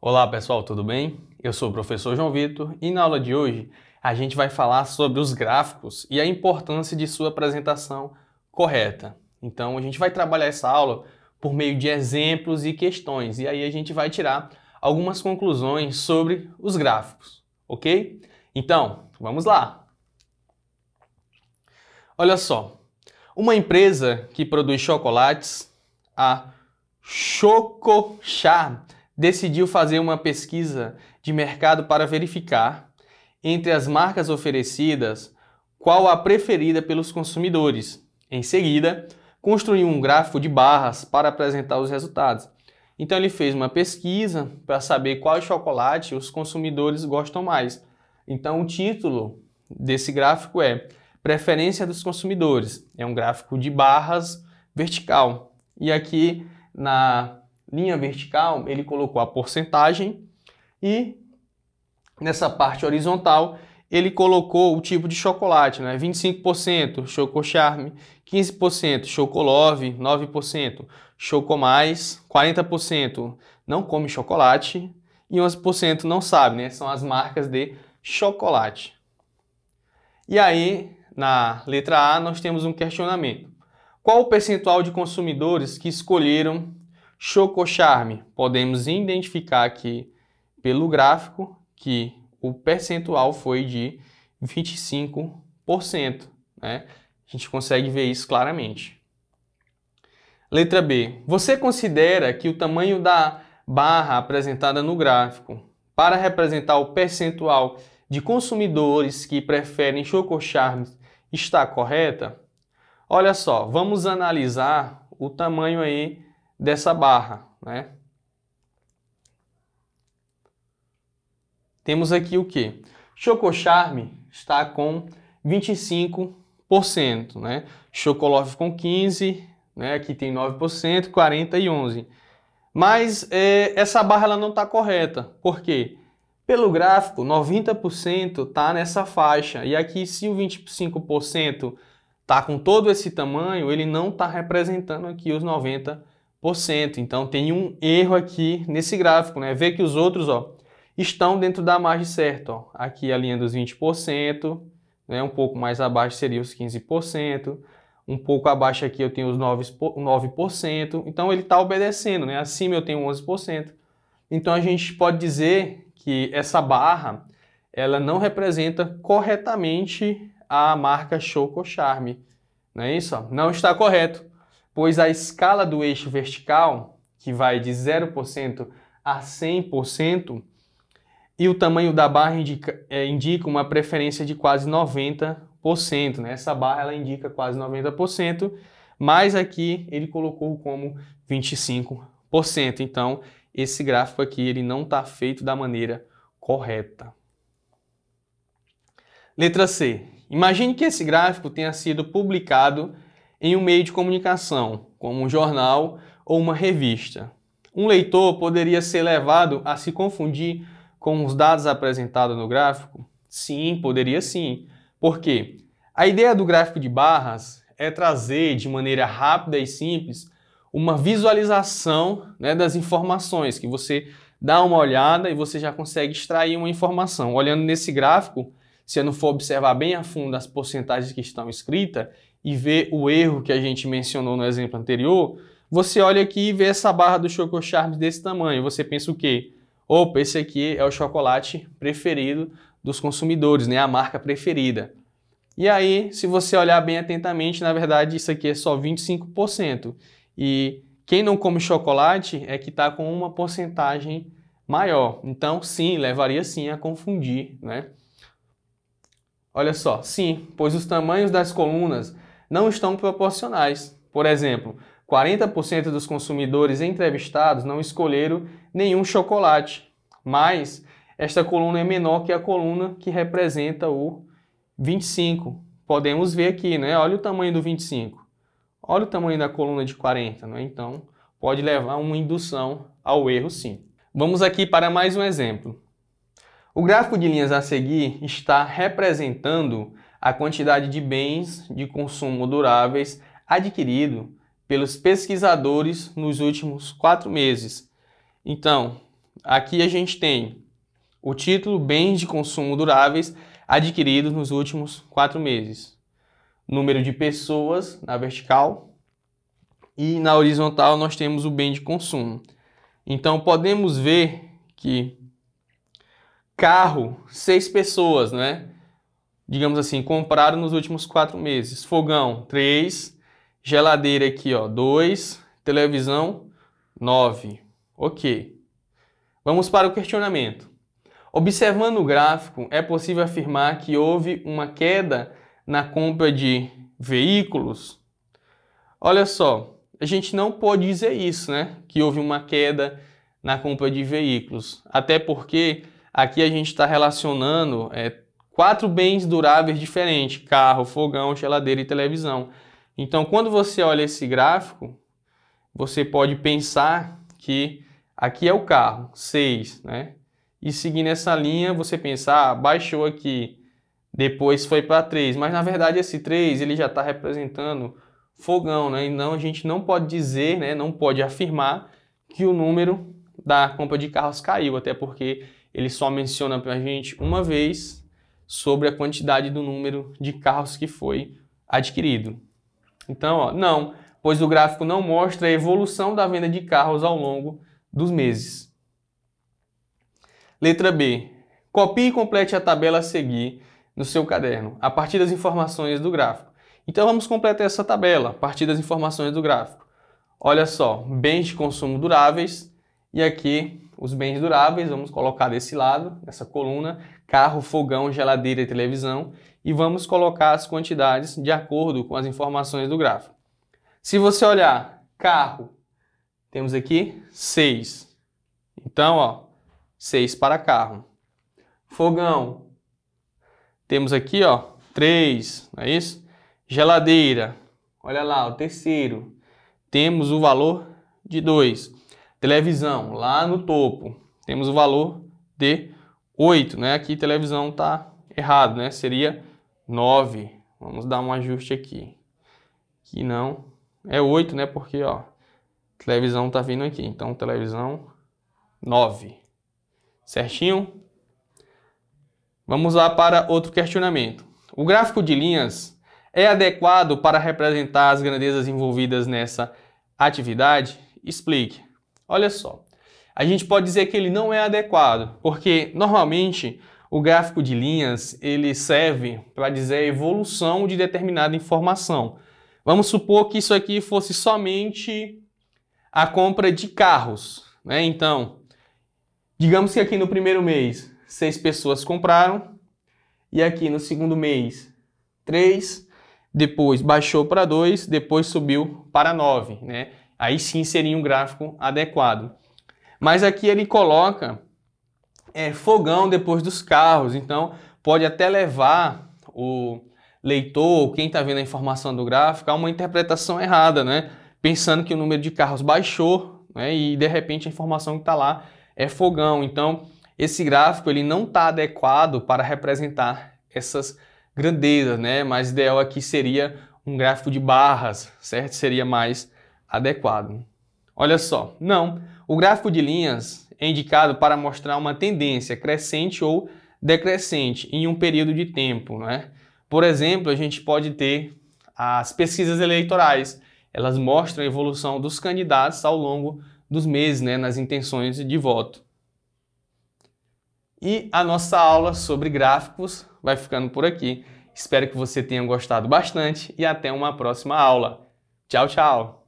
Olá pessoal, tudo bem? Eu sou o professor João Vitor e na aula de hoje a gente vai falar sobre os gráficos e a importância de sua apresentação correta. Então a gente vai trabalhar essa aula por meio de exemplos e questões e aí a gente vai tirar algumas conclusões sobre os gráficos, ok? Então vamos lá! Olha só, uma empresa que produz chocolates, a Chocochar, decidiu fazer uma pesquisa de mercado para verificar, entre as marcas oferecidas, qual a preferida pelos consumidores. Em seguida, construiu um gráfico de barras para apresentar os resultados. Então ele fez uma pesquisa para saber qual chocolate os consumidores gostam mais. Então o título desse gráfico é preferência dos consumidores. É um gráfico de barras vertical. E aqui na linha vertical ele colocou a porcentagem e nessa parte horizontal ele colocou o tipo de chocolate, né? 25% Chococharme, 15% Chocolove, 9% Mais, 40% não come chocolate e 11% não sabe, né? São as marcas de chocolate. E aí, na letra A, nós temos um questionamento. Qual o percentual de consumidores que escolheram Charme? Podemos identificar aqui pelo gráfico que o percentual foi de 25%. Né? A gente consegue ver isso claramente. Letra B. Você considera que o tamanho da barra apresentada no gráfico para representar o percentual de consumidores que preferem Charme está correta? Olha só, vamos analisar o tamanho aí dessa barra, né? Temos aqui o que? Chococharme está com 25%, né? Chocolove com 15%, né? aqui tem 9%, 40% e 11%. Mas é, essa barra ela não está correta. Por quê? Pelo gráfico, 90% está nessa faixa. E aqui, se o 25% está com todo esse tamanho, ele não está representando aqui os 90%. Então tem um erro aqui nesse gráfico, né? Vê que os outros ó, estão dentro da margem certa. Ó. Aqui a linha dos 20%, né? um pouco mais abaixo seria os 15%, um pouco abaixo aqui eu tenho os 9%, 9% então ele está obedecendo, né? acima eu tenho 11%. Então a gente pode dizer que essa barra ela não representa corretamente a marca Choco Charme. Não é isso? Não está correto, pois a escala do eixo vertical, que vai de 0% a 100%, e o tamanho da barra indica, é, indica uma preferência de quase 90%. Né? Essa barra ela indica quase 90%, mas aqui ele colocou como 25%. Então, esse gráfico aqui ele não está feito da maneira correta. Letra C. Imagine que esse gráfico tenha sido publicado em um meio de comunicação, como um jornal ou uma revista. Um leitor poderia ser levado a se confundir com os dados apresentados no gráfico? Sim, poderia sim. Por quê? A ideia do gráfico de barras é trazer de maneira rápida e simples uma visualização né, das informações, que você dá uma olhada e você já consegue extrair uma informação. Olhando nesse gráfico, se eu não for observar bem a fundo as porcentagens que estão escritas e ver o erro que a gente mencionou no exemplo anterior, você olha aqui e vê essa barra do Choco Charms desse tamanho. Você pensa o quê? Opa, esse aqui é o chocolate preferido dos consumidores, né? a marca preferida. E aí, se você olhar bem atentamente, na verdade isso aqui é só 25%. E quem não come chocolate é que está com uma porcentagem maior. Então, sim, levaria sim a confundir, né? Olha só, sim, pois os tamanhos das colunas não estão proporcionais. Por exemplo, 40% dos consumidores entrevistados não escolheram nenhum chocolate, mas esta coluna é menor que a coluna que representa o 25. Podemos ver aqui, né? Olha o tamanho do 25. Olha o tamanho da coluna de 40, né? então pode levar uma indução ao erro sim. Vamos aqui para mais um exemplo. O gráfico de linhas a seguir está representando a quantidade de bens de consumo duráveis adquirido pelos pesquisadores nos últimos quatro meses. Então, aqui a gente tem o título Bens de Consumo Duráveis adquiridos nos últimos quatro meses número de pessoas na vertical e na horizontal nós temos o bem de consumo. Então podemos ver que carro, seis pessoas, né? Digamos assim, compraram nos últimos quatro meses. Fogão, três. Geladeira aqui, ó, dois. Televisão, nove. Ok. Vamos para o questionamento. Observando o gráfico, é possível afirmar que houve uma queda na compra de veículos, olha só, a gente não pode dizer isso, né? Que houve uma queda na compra de veículos. Até porque aqui a gente está relacionando é, quatro bens duráveis diferentes: carro, fogão, geladeira e televisão. Então, quando você olha esse gráfico, você pode pensar que aqui é o carro, 6, né? E seguindo essa linha, você pensar, ah, baixou aqui depois foi para 3, mas na verdade esse 3 ele já está representando fogão, né? Então a gente não pode dizer, né, não pode afirmar que o número da compra de carros caiu, até porque ele só menciona para a gente uma vez sobre a quantidade do número de carros que foi adquirido. Então, ó, não, pois o gráfico não mostra a evolução da venda de carros ao longo dos meses. Letra B. Copie e complete a tabela a seguir no seu caderno, a partir das informações do gráfico. Então vamos completar essa tabela a partir das informações do gráfico. Olha só, bens de consumo duráveis e aqui os bens duráveis, vamos colocar desse lado, nessa coluna, carro, fogão, geladeira e televisão e vamos colocar as quantidades de acordo com as informações do gráfico. Se você olhar carro, temos aqui 6. Então, ó, 6 para carro. Fogão, temos aqui, ó, 3, não é isso? Geladeira, olha lá, o terceiro. Temos o valor de 2. Televisão, lá no topo, temos o valor de 8, né? Aqui televisão está errado, né? Seria 9. Vamos dar um ajuste aqui. Que não é 8, né? Porque, ó, televisão está vindo aqui. Então, televisão 9. Certinho? Vamos lá para outro questionamento. O gráfico de linhas é adequado para representar as grandezas envolvidas nessa atividade? Explique. Olha só, a gente pode dizer que ele não é adequado, porque normalmente o gráfico de linhas ele serve para dizer a evolução de determinada informação. Vamos supor que isso aqui fosse somente a compra de carros. Né? Então, digamos que aqui no primeiro mês seis pessoas compraram. E aqui no segundo mês, três. Depois baixou para dois, depois subiu para nove, né? Aí sim seria um gráfico adequado. Mas aqui ele coloca é, fogão depois dos carros, então pode até levar o leitor, quem está vendo a informação do gráfico, a uma interpretação errada, né? Pensando que o número de carros baixou né? e de repente a informação que está lá é fogão. Então esse gráfico ele não está adequado para representar essas grandezas, né? Mas ideal aqui seria um gráfico de barras, certo? Seria mais adequado. Olha só, não. O gráfico de linhas é indicado para mostrar uma tendência crescente ou decrescente em um período de tempo, né? Por exemplo, a gente pode ter as pesquisas eleitorais. Elas mostram a evolução dos candidatos ao longo dos meses, né, nas intenções de voto. E a nossa aula sobre gráficos vai ficando por aqui. Espero que você tenha gostado bastante e até uma próxima aula. Tchau, tchau!